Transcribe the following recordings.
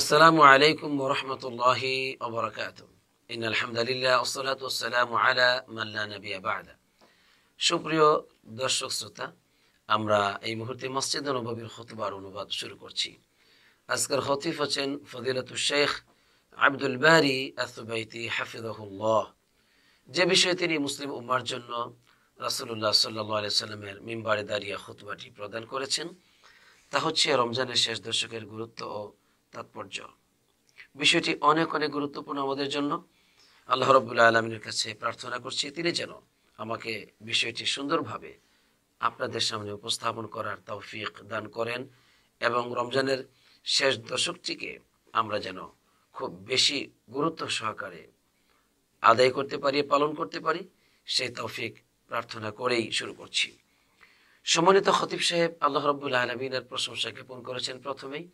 আসসালামু আলাইকুম রহমতুল্লাহি অবরাকাত ইন আলহামদুলিল্লাহ ওসলাত ওসালাম আলা মাল্লা নবী সুপ্রিয় দর্শক শ্রোতা আমরা এই মুহূর্তে মসজিদ নবীর খতবার অনুবাদ শুরু করছি আজকের হতিফ হচ্ছেন ফদিলাত শেখ আব্দুল বারি আসুবাইতি হাফিজাহুল্লাহ যে বিষয়ে তিনি মুসলিম উম্মার জন্য রাসুল্লাহ সাল্লা সাল্লামের মিম্বারে দাঁড়িয়ে খুতবাটি প্রদান করেছেন তা হচ্ছে রমজানের শেষ দর্শকের গুরুত্ব ও তাৎপর্য বিষয়টি অনেক অনেক গুরুত্বপূর্ণ আমাদের জন্য আল্লাহ রবুল্লাহ আলমিনের কাছে প্রার্থনা করছি তিনি যেন আমাকে বিষয়টি সুন্দরভাবে আপনাদের সামনে উপস্থাপন করার তৌফিক দান করেন এবং রমজানের শেষ দশকটিকে আমরা যেন খুব বেশি গুরুত্ব সহকারে আদায় করতে পারি পালন করতে পারি সেই তৌফিক প্রার্থনা করেই শুরু করছি সম্মানিত খতিব সাহেব আল্লাহ রব্বুল আলমিনের প্রশংসা জ্ঞাপন করেছেন প্রথমেই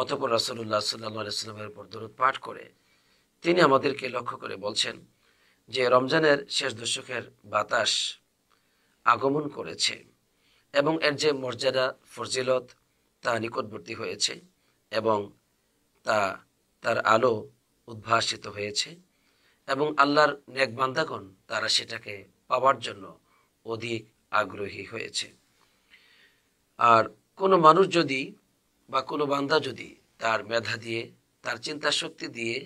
অতপর রাসুল্লাহ সাল্লাহ উপর দরুদ পাঠ করে তিনি আমাদেরকে লক্ষ্য করে বলছেন যে রমজানের শেষ দশকের বাতাস আগমন করেছে এবং এর যে মর্যাদা ফরজিলত তা নিকটবর্তী হয়েছে এবং তা তার আলো উদ্ভাসিত হয়েছে এবং আল্লাহর নেকবান্ধাগণ তারা সেটাকে পাওয়ার জন্য অধিক আগ্রহী হয়েছে আর কোনো মানুষ যদি বা কোনো বান্দা যদি তার মেধা দিয়ে তার চিন্তা শক্তি দিয়ে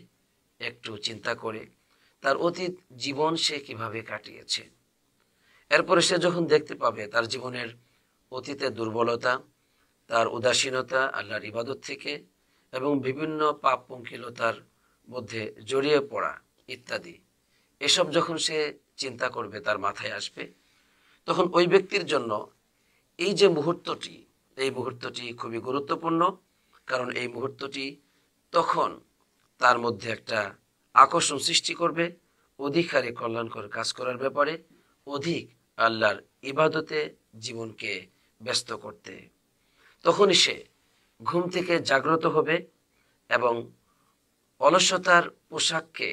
একটু চিন্তা করে তার অতীত জীবন সে কিভাবে কাটিয়েছে এরপরে সে যখন দেখতে পাবে তার জীবনের অতীতের দুর্বলতা তার উদাসীনতা আল্লাহর ইবাদত থেকে এবং বিভিন্ন পাপ পঙ্কিলতার মধ্যে জড়িয়ে পড়া ইত্যাদি এসব যখন সে চিন্তা করবে তার মাথায় আসবে তখন ওই ব্যক্তির জন্য এই যে মুহূর্তটি এই মুহূর্তটি খুবই গুরুত্বপূর্ণ কারণ এই মুহূর্তটি তখন তার মধ্যে একটা আকর্ষণ সৃষ্টি করবে অধিকারে কল্যাণকর কাজ করার ব্যাপারে অধিক আল্লাহর ইবাদতে জীবনকে ব্যস্ত করতে তখনই সে ঘুম থেকে জাগ্রত হবে এবং অলসতার পোশাককে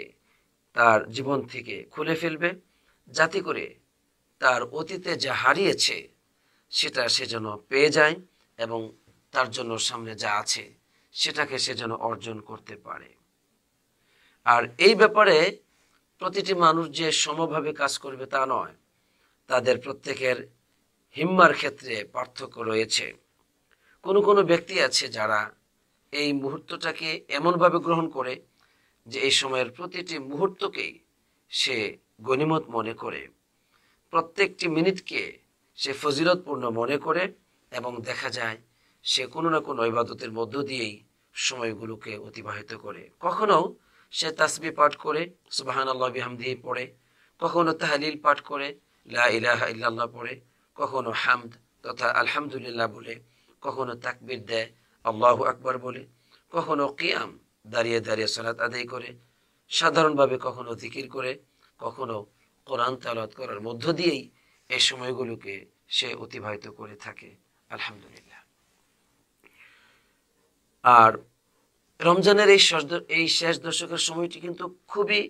তার জীবন থেকে খুলে ফেলবে যাতে করে তার অতীতে যা হারিয়েছে সেটা সে যেন পেয়ে যায় এবং তার জন্য সামনে যা আছে সেটাকে সে যেন অর্জন করতে পারে আর এই ব্যাপারে প্রতিটি মানুষ যে সমভাবে কাজ করবে তা নয় তাদের প্রত্যেকের হিম্মার ক্ষেত্রে পার্থক্য রয়েছে কোনো কোনো ব্যক্তি আছে যারা এই মুহূর্তটাকে এমনভাবে গ্রহণ করে যে এই সময়ের প্রতিটি মুহূর্তকেই সে গণিমত মনে করে প্রত্যেকটি মিনিটকে সে ফজিলতপূর্ণ মনে করে এবং দেখা যায় সে কোনো না কোনো ইবাদতের মধ্য দিয়েই সময়গুলোকে অতিবাহিত করে কখনো সে তাসবি পাঠ করে সুবাহান আল্লাহ বিহাম দিয়ে পড়ে কখনো তাহলিল পাঠ করে লা ইলাহা ইল্লাল্লাহ পড়ে কখনো হামদ তথা আলহামদুলিল্লাহ বলে কখনো তাকবির দেয় আল্লাহ আকবার বলে কখনো কিয়াম দাঁড়িয়ে দাঁড়িয়ে সলাত আদায় করে সাধারণভাবে কখনো জিকির করে কখনো কোরআন তালাত করার মধ্য দিয়েই এই সময়গুলোকে সে অতিবাহিত করে থাকে আলহামদুলিল্লাহ আর রমজানের এই এই শেষ দশকের সময়টি কিন্তু খুবই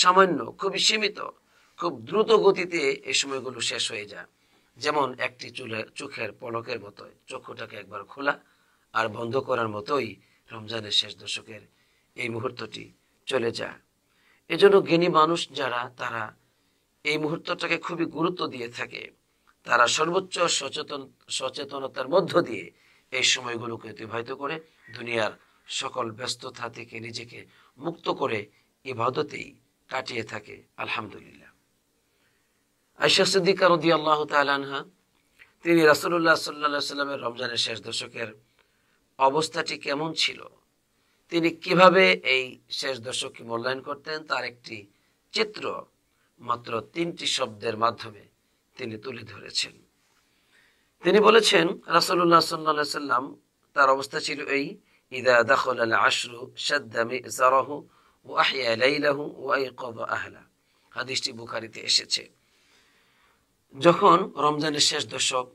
সামান্য খুবই সীমিত খুব দ্রুত গতিতে এই সময়গুলো শেষ হয়ে যায় যেমন একটি চুলের চোখের পলকের মতোই চক্ষুটাকে একবার খোলা আর বন্ধ করার মতোই রমজানের শেষ দশকের এই মুহূর্তটি চলে যায় এজন্য জ্ঞানী মানুষ যারা তারা এই মুহূর্তটাকে খুবই গুরুত্ব দিয়ে থাকে তারা সর্বোচ্চ সচেতন সচেতনতার মধ্য দিয়ে এই সময়গুলোকে অতিবাহিত করে দুনিয়ার সকল ব্যস্ততা থেকে নিজেকে মুক্ত করে ইবাদতেই কাটিয়ে থাকে আলহামদুলিল্লাহ আইসা সিদ্দিকা রদি আল্লাহ তালহা তিনি রাসুল্লাহ সাল্লা সাল্লামের রমজানের শেষ দশকের অবস্থাটি কেমন ছিল তিনি কিভাবে এই শেষ দশককে মূল্যায়ন করতেন তার একটি চিত্র মাত্র তিনটি শব্দের মাধ্যমে তিনি তুলে ধরেছেন তিনি বলেছেন রাসুল্লাহ সাল্লা সাল্লাম তার অবস্থা ছিল এই ইদা দখল আল আশরু সাদ্দামি জারহু ও আহিয়া লাইলাহু ও আই কব আহলা হাদিসটি বুখারিতে এসেছে যখন রমজানের শেষ দশক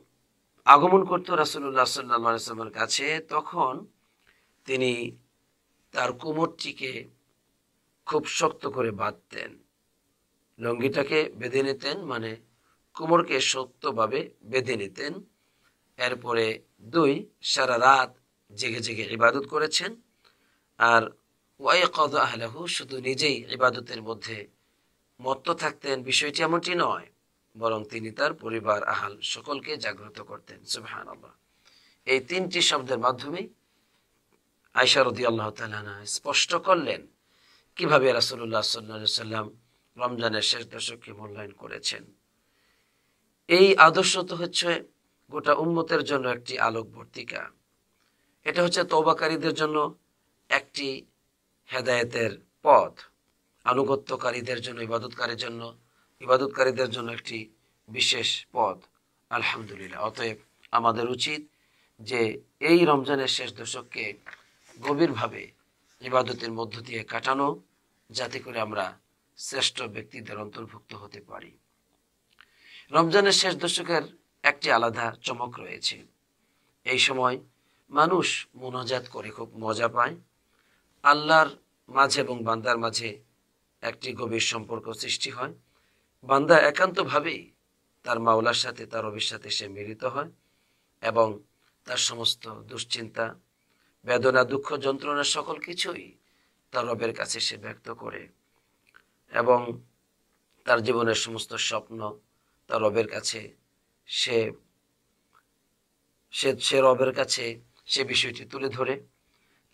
আগমন করত রাসুল্লাহ সাল্লামের কাছে তখন তিনি তার কোমরটিকে খুব শক্ত করে বাঁধতেন লঙ্গিটাকে বেঁধে নিতেন মানে কোমরকে শক্তভাবে বেঁধে নিতেন এরপরে দুই সারা রাত জেগে জেগে ইবাদত করেছেন আর কদ আহলাহু শুধু নিজেই ইবাদতের মধ্যে মত্ত থাকতেন বিষয়টি এমনটি নয় বরং তিনি তার পরিবার আহাল সকলকে জাগ্রত করতেন সুবহান আল্লাহ এই তিনটি শব্দের মাধ্যমে আয়সারদি আল্লাহ তালা স্পষ্ট করলেন কিভাবে রাসুল্লাহ সাল্লা সাল্লাম রমজানের শেষ দশককে মূল্যায়ন করেছেন এই আদর্শ তো হচ্ছে গোটা উন্মতের জন্য একটি আলোকবর্তিকা এটা হচ্ছে তৌবাকারীদের জন্য একটি হেদায়েতের পথ আনুগত্যকারীদের জন্য ইবাদতকারীর জন্য ইবাদতকারীদের জন্য একটি বিশেষ পথ আলহামদুলিল্লাহ অতএব আমাদের উচিত যে এই রমজানের শেষ দশককে গভীরভাবে ইবাদতের মধ্য দিয়ে কাটানো যাতে করে আমরা শ্রেষ্ঠ ব্যক্তিদের অন্তর্ভুক্ত হতে পারি রমজানের শেষ দশকের একটি আলাদা চমক রয়েছে এই সময় মানুষ মনোজাত করে খুব মজা পায় আল্লাহর মাঝে এবং বান্দার মাঝে একটি গভীর সম্পর্ক সৃষ্টি হয় বান্দা একান্তভাবেই তার মাওলার সাথে তার রবির সাথে সে মিলিত হয় এবং তার সমস্ত দুশ্চিন্তা বেদনা দুঃখ যন্ত্রণা সকল কিছুই তার রবের কাছে সে ব্যক্ত করে এবং তার জীবনের সমস্ত স্বপ্ন তার রবের কাছে সে সে সে রবের কাছে সে বিষয়টি তুলে ধরে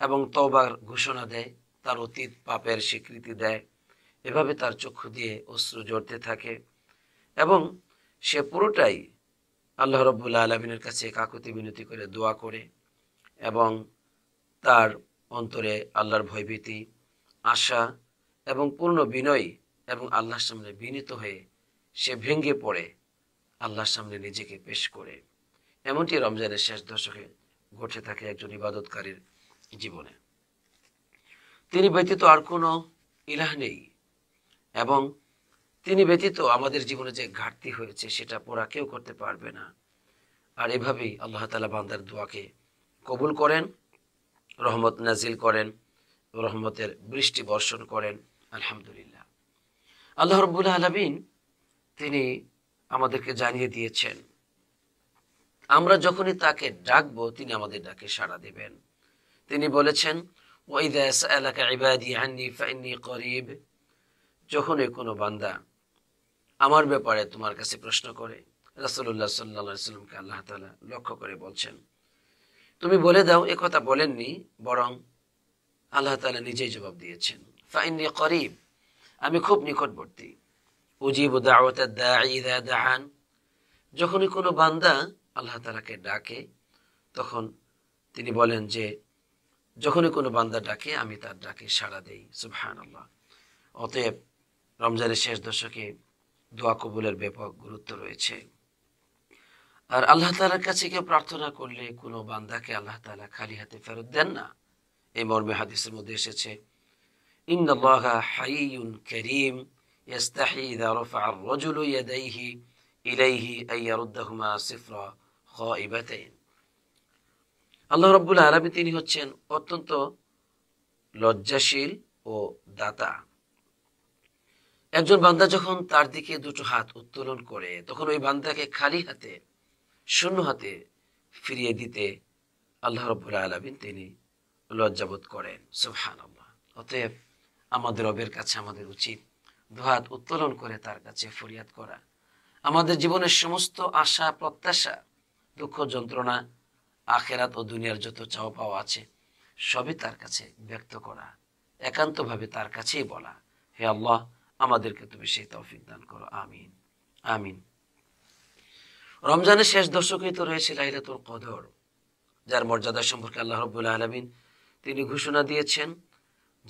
এবং তবার ঘোষণা দেয় তার অতীত পাপের স্বীকৃতি দেয় এভাবে তার চক্ষু দিয়ে অশ্রু জড়তে থাকে এবং সে পুরোটাই আল্লাহ রব্বুল্লা আলমিনের কাছে কাকুতি বিনতি করে দোয়া করে এবং তার অন্তরে আল্লাহর ভয়ভীতি আশা এবং পূর্ণ বিনয় এবং আল্লাহর সামনে বিনীত হয়ে সে ভেঙে পড়ে আল্লাহর সামনে নিজেকে পেশ করে এমনটি রমজানের শেষ দশকে ঘটে থাকে একজন ইবাদতকারীর জীবনে তিনি ব্যতীত আর কোনো ইলাহ নেই এবং তিনি ব্যতীত আমাদের জীবনে যে ঘাটতি হয়েছে সেটা পোড়া কেউ করতে পারবে না আর এভাবেই আল্লাহ তালা বান্দার দোয়াকে কবুল করেন রহমত নাজিল করেন রহমতের বৃষ্টি বর্ষণ করেন আলহামদুলিল্লাহ আল্লাহ রবুল্লা আলমিন তিনি আমাদেরকে জানিয়ে দিয়েছেন আমরা যখনই তাকে ডাকবো তিনি আমাদের ডাকে সাড়া দেবেন তিনি বলেছেন যখনই কোনো বান্দা আমার ব্যাপারে তোমার কাছে প্রশ্ন করে রাসুল্লাহ সাল্লা সাল্লামকে আল্লাহ তালা লক্ষ্য করে বলছেন তুমি বলে দাও এ কথা বলেননি বরং আল্লাহ তালা নিজেই জবাব দিয়েছেন ফাইনি করিব আমি খুব নিকটবর্তী উজিব দাহান যখনই কোনো বান্দা আল্লাহ তালাকে ডাকে তখন তিনি বলেন যে যখনই কোনো বান্দা ডাকে আমি তার ডাকে সাড়া দেই সুবহান আল্লাহ অতএব রমজানের শেষ দশকে দোয়া কবুলের ব্যাপক গুরুত্ব রয়েছে আর আল্লাহ তালার কাছে কেউ প্রার্থনা করলে কোনো বান্দাকে আল্লাহ তালা খালি হাতে ফেরত দেন না এই মর্মে হাদিসের মধ্যে এসেছে ইন্দা হাইউন করিম يستحي إذا رفع الرجل يديه إليه أن يردهما صفر خائبتين আল্লাহ রব্বুল আলমী তিনি হচ্ছেন অত্যন্ত لجشيل و داتا একজন বান্দা যখন তার দিকে দুটো হাত উত্তোলন করে তখন ওই বান্দাকে খালি হাতে শূন্য হাতে ফিরিয়ে দিতে আল্লাহ রব্বুল আলমিন তিনি লজ্জাবোধ করেন সুফহান অতএব আমাদের রবের কাছে আমাদের উচিত দুহাত উত্তোলন করে তার কাছে ফরিয়াদ করা আমাদের জীবনের সমস্ত আশা প্রত্যাশা দুঃখ যন্ত্রণা আখেরাত ও দুনিয়ার যত চাওয়া পাওয়া আছে সবই তার কাছে ব্যক্ত করা একান্তভাবে তার কাছেই বলা হে আল্লাহ আমাদেরকে তুমি সেই তৌফিক দান করো আমিন আমিন রমজানের শেষ দশকেই তো রয়েছে লাইলাতুল কদর যার মর্যাদা সম্পর্কে আল্লাহ রবুল্লা আলমিন তিনি ঘোষণা দিয়েছেন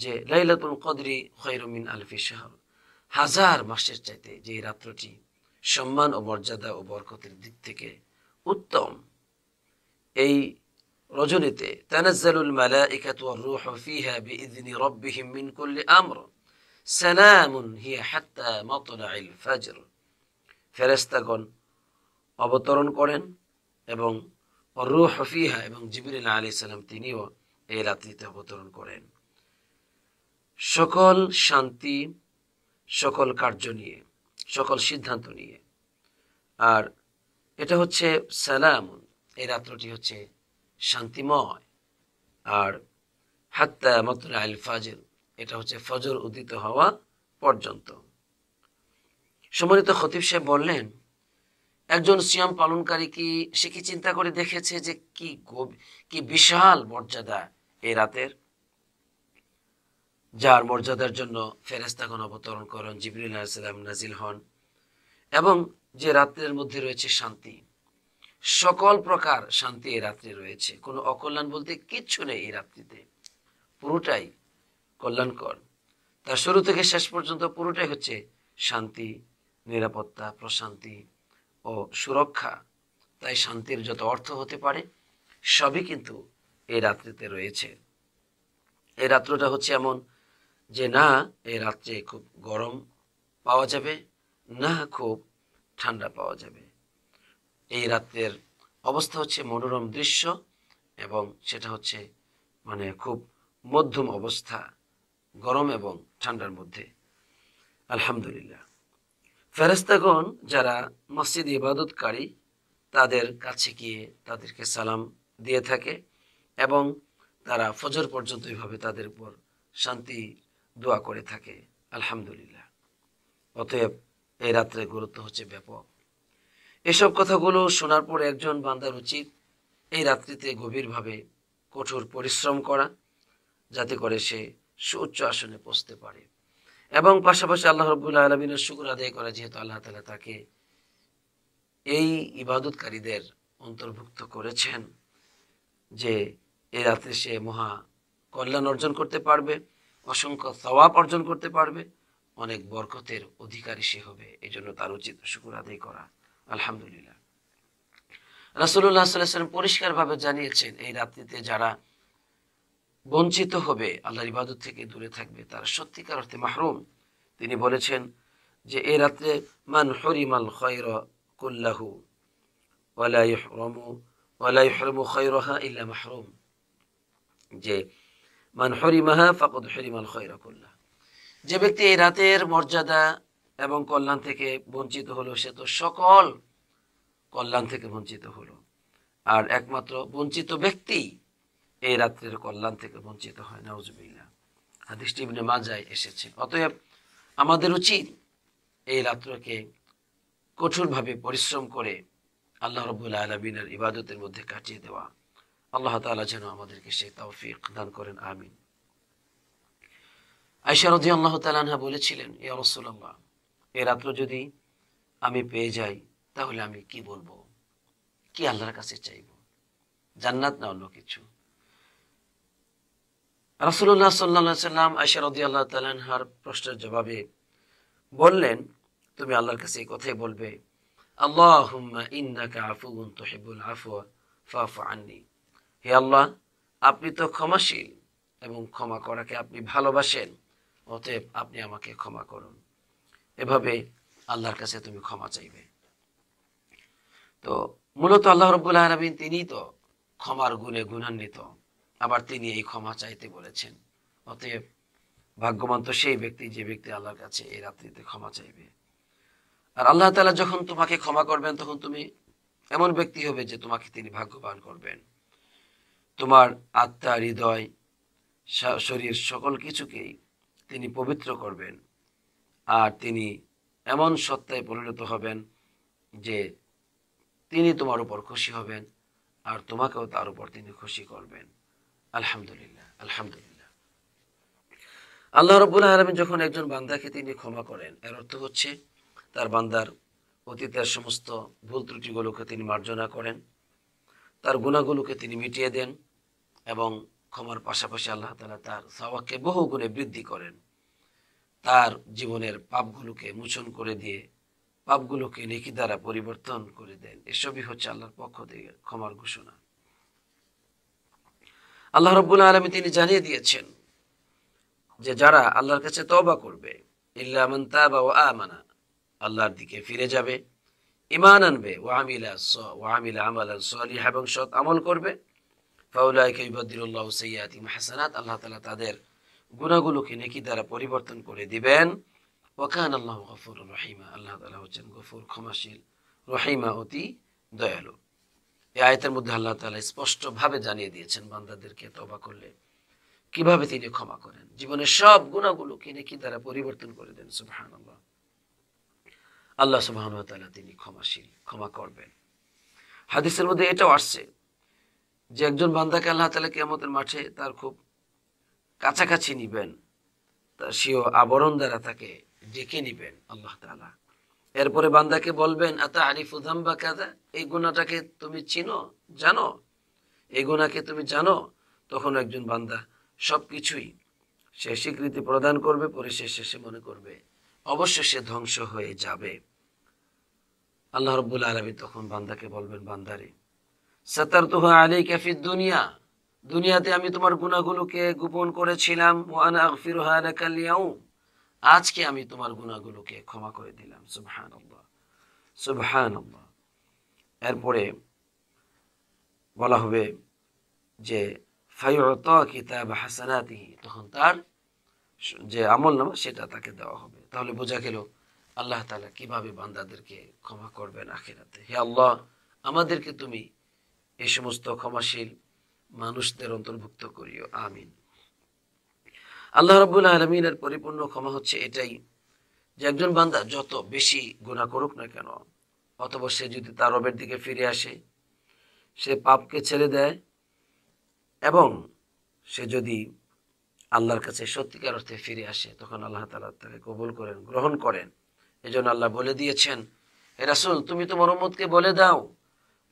যে লাইলাতুল কদরি খৈরমিন আলফি শাহর হাজার মাসের চাইতে যে রাত্রটি সম্মান ও মর্যাদা ও বরকতের দিক থেকে উত্তম এই রজনীতে তানাজ্জালুল মালাইকাতু ওয়ার রূহু ফিহা বিইذনি রাব্বিহিম মিন কুল্লি আমর সালামুন হিয়া হাত্তা মাতলাইল ফাজর ফেরেশতাগণ অবতরণ করেন এবং রুহ ফিহা এবং জিবরিল আলাইহিস সালাম তিনিও এই রাত্রিতে অবতরণ করেন সকল শান্তি সকল কার্য নিয়ে সকল সিদ্ধান্ত নিয়ে আর এটা হচ্ছে সালাম এই রাত্রটি হচ্ছে শান্তিময় আর হাত্তা মাতুল আল ফাজর এটা হচ্ছে ফজর উদিত হওয়া পর্যন্ত সম্মানিত খতিব সাহেব বললেন একজন সিয়াম পালনকারী কি সে কি চিন্তা করে দেখেছে যে কি কি বিশাল মর্যাদা এই রাতের যার মর্যাদার জন্য ফেরেস্তাগণ অবতরণ করেন জিবরুল আলাইসাল্লাম নাজিল হন এবং যে রাত্রের মধ্যে রয়েছে শান্তি সকল প্রকার শান্তি এই রাত্রে রয়েছে কোনো অকল্যাণ বলতে কিচ্ছু নেই এই রাত্রিতে পুরোটাই কল্যাণকর তার শুরু থেকে শেষ পর্যন্ত পুরোটাই হচ্ছে শান্তি নিরাপত্তা প্রশান্তি ও সুরক্ষা তাই শান্তির যত অর্থ হতে পারে সবই কিন্তু এই রাত্রিতে রয়েছে এই রাত্রটা হচ্ছে এমন যে না এই রাত্রে খুব গরম পাওয়া যাবে না খুব ঠান্ডা পাওয়া যাবে এই রাত্রের অবস্থা হচ্ছে মনোরম দৃশ্য এবং সেটা হচ্ছে মানে খুব মধ্যম অবস্থা গরম এবং ঠান্ডার মধ্যে আলহামদুলিল্লাহ ফেরেস্তাগণ যারা মসজিদ ইবাদতকারী তাদের কাছে গিয়ে তাদেরকে সালাম দিয়ে থাকে এবং তারা ফজর পর্যন্ত এভাবে তাদের উপর শান্তি দোয়া করে থাকে আলহামদুলিল্লাহ অতএব এই রাত্রে গুরুত্ব হচ্ছে ব্যাপক এসব কথাগুলো শোনার পর একজন বান্দার উচিত এই রাত্রিতে গভীরভাবে কঠোর পরিশ্রম করা যাতে করে সে সুউচ্চ আসনে পৌঁছতে পারে এবং পাশাপাশি আল্লাহ রবুল্লা আলমিনের শুকুর আদায় করা যেহেতু আল্লাহ তালা তাকে এই ইবাদতকারীদের অন্তর্ভুক্ত করেছেন যে এ রাত্রে সে মহা কল্যাণ অর্জন করতে পারবে অসংখ্য সবাব অর্জন করতে পারবে অনেক বরকতের অধিকারী সে হবে এই জন্য তার উচিত শুকুর আদায় করা আলহামদুলিল্লাহ রাসুল্লাহ সাল্লাম পরিষ্কারভাবে জানিয়েছেন এই রাত্রিতে যারা বঞ্চিত হবে আল্লাহর ইবাদত থেকে দূরে থাকবে তার সত্যিকার অর্থে মাহরুম তিনি বলেছেন যে এই রাত্রে মান হরিমাল খৈর কুল্লাহু ওয়ালাই হরমু ওয়ালাই হরমু খৈরহা ইল্লা মাহরুম যে মান হরিমাহা ফাকদ হরিমাল খৈরাকুল্লাহ যে ব্যক্তি এই রাতের মর্যাদা এবং কল্যাণ থেকে বঞ্চিত হলো সে তো সকল কল্যাণ থেকে বঞ্চিত হলো আর একমাত্র বঞ্চিত ব্যক্তি এই রাত্রের কল্যাণ থেকে বঞ্চিত হয় উজবিল্লা হাদিসটি ইবনে মাজায় এসেছে অতএব আমাদের উচিত এই রাত্রকে কঠোরভাবে পরিশ্রম করে আল্লাহ রবুল্লা আলমিনের ইবাদতের মধ্যে কাটিয়ে দেওয়া আল্লাহ তালা যেন আমাদেরকে সে তৌফিক দান করেন আমিন আইসারদি আল্লাহ তালানহা বলেছিলেন এ রসুল্লাহ এ রাত্র যদি আমি পেয়ে যাই তাহলে আমি কি বলবো কি আল্লাহর কাছে চাইব জান্নাত না অন্য কিছু রাসুল্লাহ সাল্লা সাল্লাম আইসারদি আল্লাহ তালানহার প্রশ্নের জবাবে বললেন তুমি আল্লাহর কাছে এই কথাই বলবে আল্লাহ ইন্নাকা আফুগুন তোহেবুল আফু ফাফু আন্নি হে আল্লাহ আপনি তো ক্ষমাশীল এবং ক্ষমা করাকে আপনি ভালোবাসেন অতএব আপনি আমাকে ক্ষমা করুন এভাবে আল্লাহর কাছে তুমি ক্ষমা চাইবে তো মূলত আল্লাহ রব্বুল আলমিন তিনি তো ক্ষমার গুণে গুণান্বিত আবার তিনি এই ক্ষমা চাইতে বলেছেন অতএব ভাগ্যবান তো সেই ব্যক্তি যে ব্যক্তি আল্লাহর কাছে এই রাত্রিতে ক্ষমা চাইবে আর আল্লাহ তালা যখন তোমাকে ক্ষমা করবেন তখন তুমি এমন ব্যক্তি হবে যে তোমাকে তিনি ভাগ্যবান করবেন তোমার আত্মা হৃদয় শরীর সকল কিছুকেই তিনি পবিত্র করবেন আর তিনি এমন সত্তায় পরিণত হবেন যে তিনি তোমার উপর খুশি হবেন আর তোমাকেও তার উপর তিনি খুশি করবেন আলহামদুলিল্লাহ আলহামদুলিল্লাহ আল্লাহ রবুল্লাহ আলমী যখন একজন বান্দাকে তিনি ক্ষমা করেন এর অর্থ হচ্ছে তার বান্দার অতীতের সমস্ত ভুল ত্রুটিগুলোকে তিনি মার্জনা করেন তার গুণাগুলোকে তিনি মিটিয়ে দেন এবং ক্ষমার পাশাপাশি আল্লাহ তালা তার সাওয়াককে বহু গুণে বৃদ্ধি করেন তার জীবনের পাপগুলোকে মোচন করে দিয়ে পাপগুলোকে নেকি দ্বারা পরিবর্তন করে দেন এসবই হচ্ছে আল্লাহর পক্ষ থেকে ক্ষমার ঘোষণা আল্লাহ রব্বুল আলমী তিনি জানিয়ে দিয়েছেন যে যারা আল্লাহর কাছে তবা করবে ইল্লামান তাবা ও আমানা আল্লাহর দিকে ফিরে যাবে ইমান আনবে ওয়াহিলা ওয়াহিলা আমাল সলিহা এবং সৎ আমল করবে ফাউলাইকে ইবাদিরুল্লাহ সৈয়াদিম হাসানাত আল্লাহ তালা তাদের গুণাগুলোকে নেকি দ্বারা পরিবর্তন করে দিবেন ওখান আল্লাহ গফুর রহিমা আল্লাহ তালা হচ্ছেন গফুর ক্ষমাশীল রহিমা অতি দয়ালু এই আয়তের মধ্যে আল্লাহ তালা স্পষ্টভাবে জানিয়ে দিয়েছেন বান্দাদেরকে তবা করলে কিভাবে তিনি ক্ষমা করেন জীবনের সব গুণাগুলো গুণাগুলোকে কি দ্বারা পরিবর্তন করে দেন সুবাহান আল্লাহ আল্লাহ সুবাহান তালা তিনি ক্ষমাশীল ক্ষমা করবেন হাদিসের মধ্যে এটাও আসছে যে একজন বান্দাকে আল্লাহ তালা কেমতের মাঠে তার খুব কাছাকাছি নিবেন তার সিও আবরণ দ্বারা তাকে ডেকে নিবেন আল্লাহ তালা এরপরে বান্দাকে বলবেন আতা আরিফুধাম বা কাদা এই গুণাটাকে তুমি চিনো জানো এই গুণাকে তুমি জানো তখন একজন বান্দা সব কিছুই সে স্বীকৃতি প্রদান করবে পরে সে শেষে মনে করবে অবশ্য সে ধ্বংস হয়ে যাবে আল্লাহ রব্বুল আলমী তখন বান্দাকে বলবেন বান্দারে দুনিয়া দুনিয়াতে আমি তোমার গুণাগুলোকে গোপন করেছিলাম আজকে আমি তোমার গুণাগুলোকে ক্ষমা করে দিলাম সুবহান সুবহান এরপরে বলা হবে যে কিতাব হাসানাতিহি তখন তার যে আমল নামা সেটা তাকে দেওয়া হবে তাহলে বোঝা গেল আল্লাহ তালা কিভাবে বান্দাদেরকে ক্ষমা করবেন আখেরাতে হে আল্লাহ আমাদেরকে তুমি এ সমস্ত ক্ষমাশীল মানুষদের অন্তর্ভুক্ত করিও আমিন আল্লাহ রবুল আলমিনের পরিপূর্ণ ক্ষমা হচ্ছে এটাই যে একজন বান্দা যত বেশি গুণা করুক না কেন অথবা সে যদি তার রবের দিকে ফিরে আসে সে পাপকে ছেড়ে দেয় এবং সে যদি আল্লাহর কাছে সত্যিকার অর্থে ফিরে আসে তখন আল্লাহ তালা তাকে কবুল করেন গ্রহণ করেন এজন্য আল্লাহ বলে দিয়েছেন রাসুল তুমি তোমার উম্মতকে বলে দাও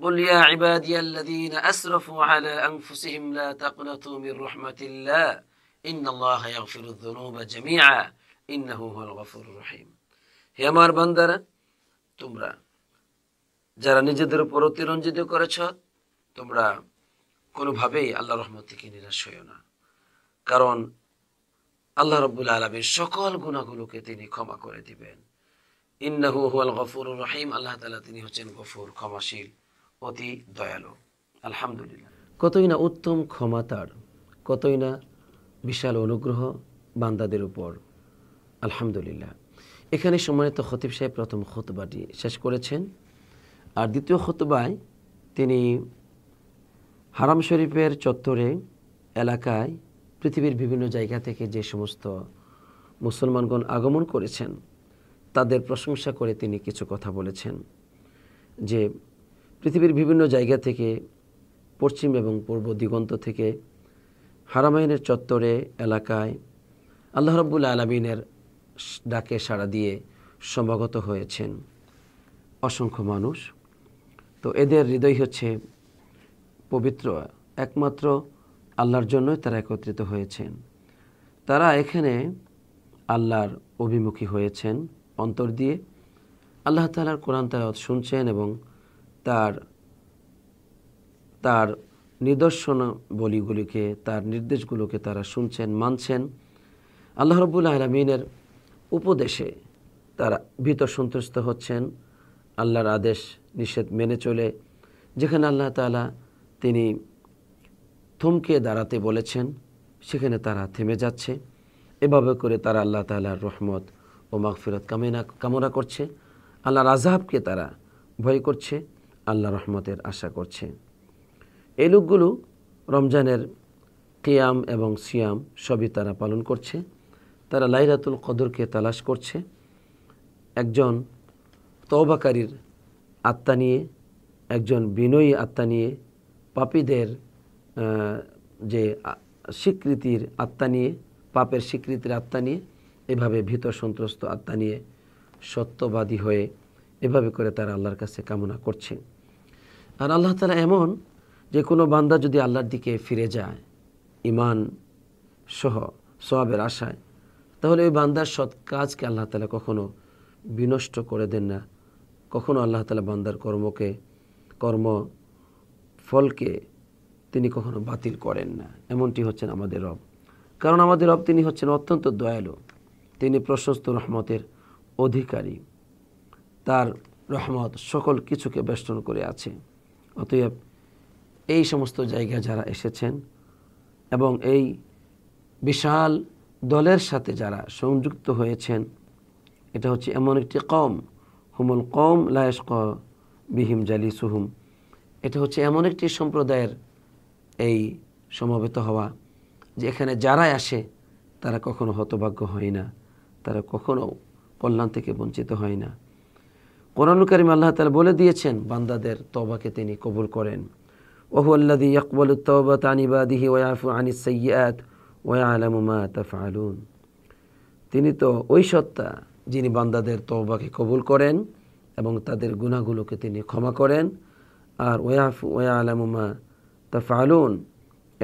قل يا عبادي الذين أسرفوا على أنفسهم لا تقنطوا من رحمة الله إن الله يغفر الذنوب جميعا إنه هو الغفور الرحيم হে আমার বান্দারা তোমরা যারা নিজেদের উপর অতিরঞ্জিত করেছ তোমরা কোনোভাবেই আল্লাহ রহমত থেকে নিরাশ হইও না কারণ আল্লাহ রব্বুল আলমীর সকল গুণাগুলোকে তিনি ক্ষমা করে দিবেন ইন্নাহু হুয়াল গফুর রহিম আল্লাহ তালা তিনি হচ্ছেন গফুর ক্ষমাশীল অতি দয়ালু আলহামদুলিল্লাহ কতই না উত্তম ক্ষমা তার কতই না বিশাল অনুগ্রহ বান্দাদের উপর আলহামদুলিল্লাহ এখানে সম্মানিত খতিব সাহেব প্রথম হতবাটি শেষ করেছেন আর দ্বিতীয় হতবায় তিনি হারাম শরীফের চত্বরে এলাকায় পৃথিবীর বিভিন্ন জায়গা থেকে যে সমস্ত মুসলমানগণ আগমন করেছেন তাদের প্রশংসা করে তিনি কিছু কথা বলেছেন যে পৃথিবীর বিভিন্ন জায়গা থেকে পশ্চিম এবং পূর্ব দিগন্ত থেকে হারামাইনের চত্বরে এলাকায় আল্লাহ রব্বুল আলমিনের ডাকে সাড়া দিয়ে সমাগত হয়েছেন অসংখ্য মানুষ তো এদের হৃদয় হচ্ছে পবিত্র একমাত্র আল্লাহর জন্যই তারা একত্রিত হয়েছেন তারা এখানে আল্লাহর অভিমুখী হয়েছেন অন্তর দিয়ে আল্লাহ তালার কোরআন তারা শুনছেন এবং তার তার নিদর্শনাবলীগুলিকে তার নির্দেশগুলোকে তারা শুনছেন মানছেন আল্লাহ রবুল আলমিনের উপদেশে তারা ভীত সন্তুষ্ট হচ্ছেন আল্লাহর আদেশ নিষেধ মেনে চলে যেখানে আল্লাহ তালা তিনি থমকে দাঁড়াতে বলেছেন সেখানে তারা থেমে যাচ্ছে এভাবে করে তারা আল্লাহ তালার রহমত ও মাগফিরত কামিনা কামনা করছে আল্লাহর আজহাবকে তারা ভয় করছে আল্লাহ রহমতের আশা করছে এই লোকগুলো রমজানের কিয়াম এবং সিয়াম সবই তারা পালন করছে তারা লাইরাতুল কদরকে তালাশ করছে একজন তওবাকারীর আত্মা নিয়ে একজন বিনয়ী আত্মা নিয়ে পাপীদের যে স্বীকৃতির আত্মা নিয়ে পাপের স্বীকৃতির আত্মা নিয়ে এভাবে ভীত সন্ত্রস্ত আত্মা নিয়ে সত্যবাদী হয়ে এভাবে করে তারা আল্লাহর কাছে কামনা করছে আর আল্লাহ তালা এমন যে কোনো বান্দা যদি আল্লাহর দিকে ফিরে যায় ইমান সহ সবাবের আশায় তাহলে ওই বান্দার সৎ কাজকে আল্লাহ তালা কখনো বিনষ্ট করে দেন না কখনো আল্লাহ তালা বান্দার কর্মকে কর্ম ফলকে তিনি কখনো বাতিল করেন না এমনটি হচ্ছেন আমাদের রব কারণ আমাদের রব তিনি হচ্ছেন অত্যন্ত দয়ালু তিনি প্রশস্ত রহমতের অধিকারী তার রহমত সকল কিছুকে বেষ্টন করে আছে অতএব এই সমস্ত জায়গা যারা এসেছেন এবং এই বিশাল দলের সাথে যারা সংযুক্ত হয়েছেন এটা হচ্ছে এমন একটি কম হুমুল কম লায়স ক বিহিম জালি সুহুম এটা হচ্ছে এমন একটি সম্প্রদায়ের এই সমবেত হওয়া যে এখানে যারাই আসে তারা কখনো হতভাগ্য হয় না তারা কখনো কল্যাণ থেকে বঞ্চিত হয় না কোরআন করিম আল্লাহ তালা বলে দিয়েছেন বান্দাদের তবাকে তিনি কবুল করেন ওহু আল্লাদি ইকবল তবা তানিবাদিহি ওয়াফু আনি সৈয়াদ ওয়া আলামুমা তাফা তিনি তো ওই সত্তা যিনি বান্দাদের তবাকে কবুল করেন এবং তাদের গুণাগুলোকে তিনি ক্ষমা করেন আর ওয়াফ ওয়া আলামুমা তাফালুন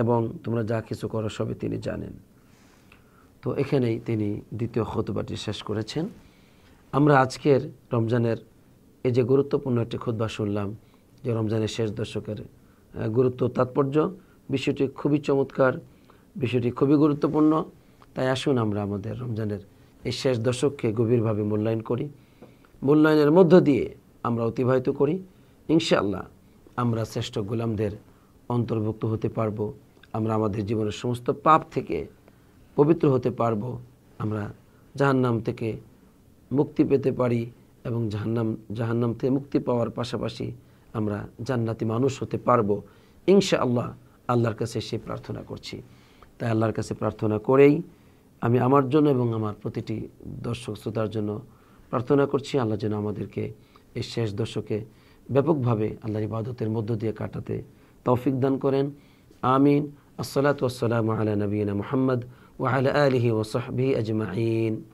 এবং তোমরা যা কিছু করো সবই তিনি জানেন তো এখানেই তিনি দ্বিতীয় খতবাটি শেষ করেছেন আমরা আজকের রমজানের এই যে গুরুত্বপূর্ণ একটি খুদ্া শুনলাম যে রমজানের শেষ দশকের গুরুত্ব তাৎপর্য বিষয়টি খুবই চমৎকার বিষয়টি খুবই গুরুত্বপূর্ণ তাই আসুন আমরা আমাদের রমজানের এই শেষ দশককে গভীরভাবে মূল্যায়ন করি মূল্যায়নের মধ্য দিয়ে আমরা অতিবাহিত করি ইনশাআল্লাহ আমরা শ্রেষ্ঠ গোলামদের অন্তর্ভুক্ত হতে পারব আমরা আমাদের জীবনের সমস্ত পাপ থেকে পবিত্র হতে পারব আমরা জাহান্নাম থেকে মুক্তি পেতে পারি এবং জাহান্নাম জাহান্নাম থেকে মুক্তি পাওয়ার পাশাপাশি আমরা জান্নাতি মানুষ হতে পারবো ইনশা আল্লাহ আল্লাহর কাছে সে প্রার্থনা করছি তাই আল্লাহর কাছে প্রার্থনা করেই আমি আমার জন্য এবং আমার প্রতিটি দর্শক শ্রোতার জন্য প্রার্থনা করছি আল্লাহ যেন আমাদেরকে এই শেষ দশকে ব্যাপকভাবে আল্লাহর ইবাদতের মধ্য দিয়ে কাটাতে তৌফিক দান করেন আমিন আসসালাত ওসালাম আলা নবীন মোহাম্মদ ওয়াহ আলহি ওসহাবি আজমাইন